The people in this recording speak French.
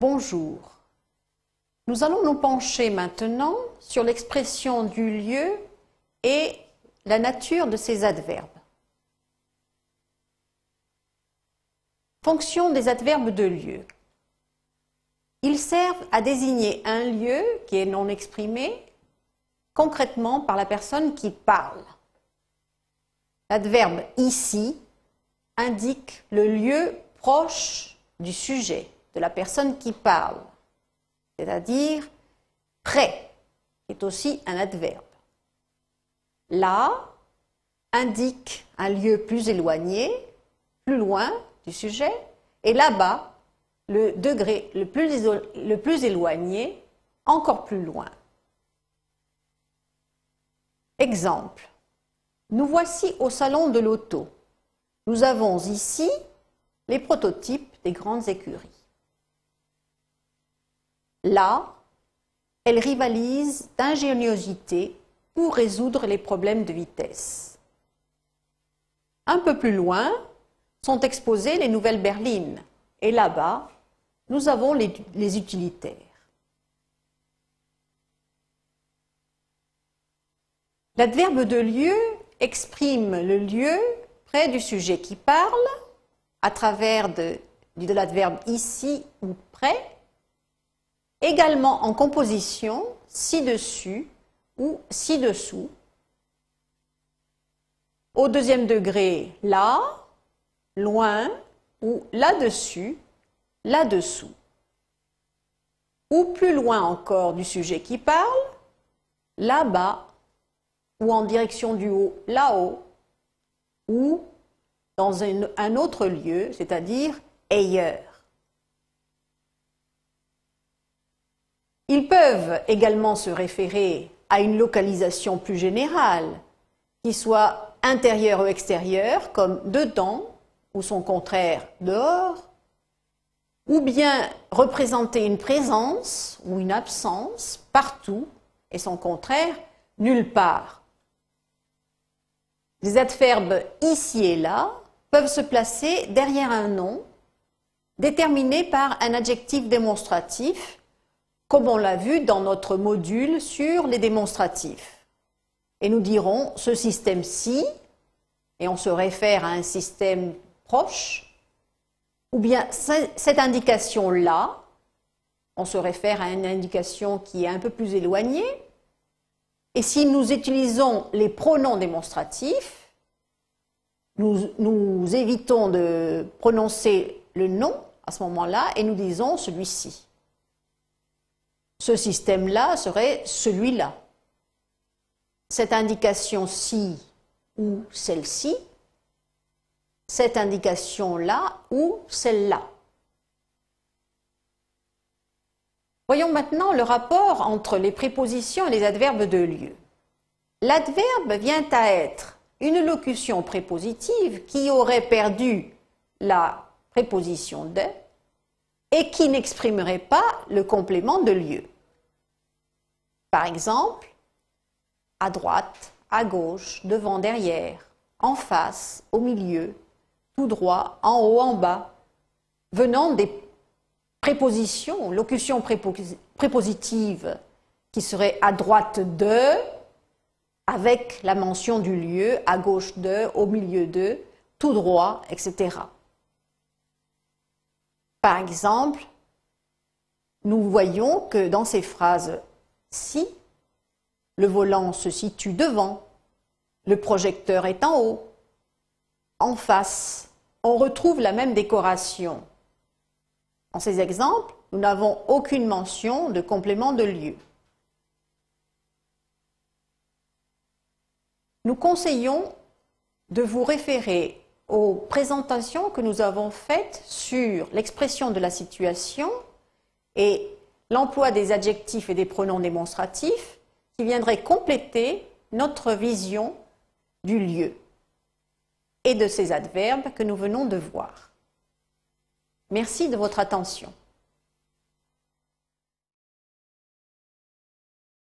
Bonjour. Nous allons nous pencher maintenant sur l'expression du lieu et la nature de ces adverbes. Fonction des adverbes de lieu. Ils servent à désigner un lieu qui est non exprimé, concrètement par la personne qui parle. L'adverbe ici indique le lieu proche du sujet de la personne qui parle, c'est-à-dire près, est aussi un adverbe. Là indique un lieu plus éloigné, plus loin du sujet, et là-bas, le degré le plus, le plus éloigné, encore plus loin. Exemple. Nous voici au salon de l'auto. Nous avons ici les prototypes des grandes écuries. Là, elles rivalisent d'ingéniosité pour résoudre les problèmes de vitesse. Un peu plus loin sont exposées les nouvelles berlines, et là-bas, nous avons les, utilitaires. L'adverbe de lieu exprime le lieu près du sujet qui parle à travers de, de l'adverbe ici ou près également en composition ci-dessus ou ci-dessous. Au deuxième degré, là, loin ou là-dessus, là-dessous. Ou plus loin encore du sujet qui parle, là-bas ou en direction du haut, là-haut, ou dans un autre lieu, c'est-à-dire ailleurs. Ils peuvent également se référer à une localisation plus générale, qui soit intérieure ou extérieure, comme dedans ou son contraire dehors, ou bien représenter une présence ou une absence partout et son contraire nulle part. Les adverbes ici et là peuvent se placer derrière un nom déterminé par un adjectif démonstratif comme on l'a vu dans notre module sur les démonstratifs. Et nous dirons ce système-ci, et on se réfère à un système proche, ou bien cette indication-là, on se réfère à une indication qui est un peu plus éloignée, et si nous utilisons les pronoms démonstratifs, nous, nous évitons de prononcer le nom à ce moment-là et nous disons celui-ci. Ce système-là serait celui-là. Cette indication ci ou celle-ci, cette indication-là ou celle-là. Voyons maintenant le rapport entre les prépositions et les adverbes de lieu. L'adverbe vient à être une locution prépositive qui aurait perdu la préposition de et qui n'exprimerait pas le complément de lieu. Par exemple, à droite, à gauche, devant, derrière, en face, au milieu, tout droit, en haut, en bas, venant des prépositions, locutions prépositives qui seraient à droite de, avec la mention du lieu, à gauche de, au milieu de, tout droit, etc. Par exemple, nous voyons que dans ces phrases si, le volant se situe devant, le projecteur est en haut, en face. On retrouve la même décoration. Dans ces exemples, nous n'avons aucune mention de complément de lieu. Nous conseillons de vous référer aux présentations que nous avons faites sur l'expression de la situation et l'emploi des adjectifs et des pronoms démonstratifs qui viendraient compléter notre vision du lieu et de ces adverbes que nous venons de voir. Merci de votre attention.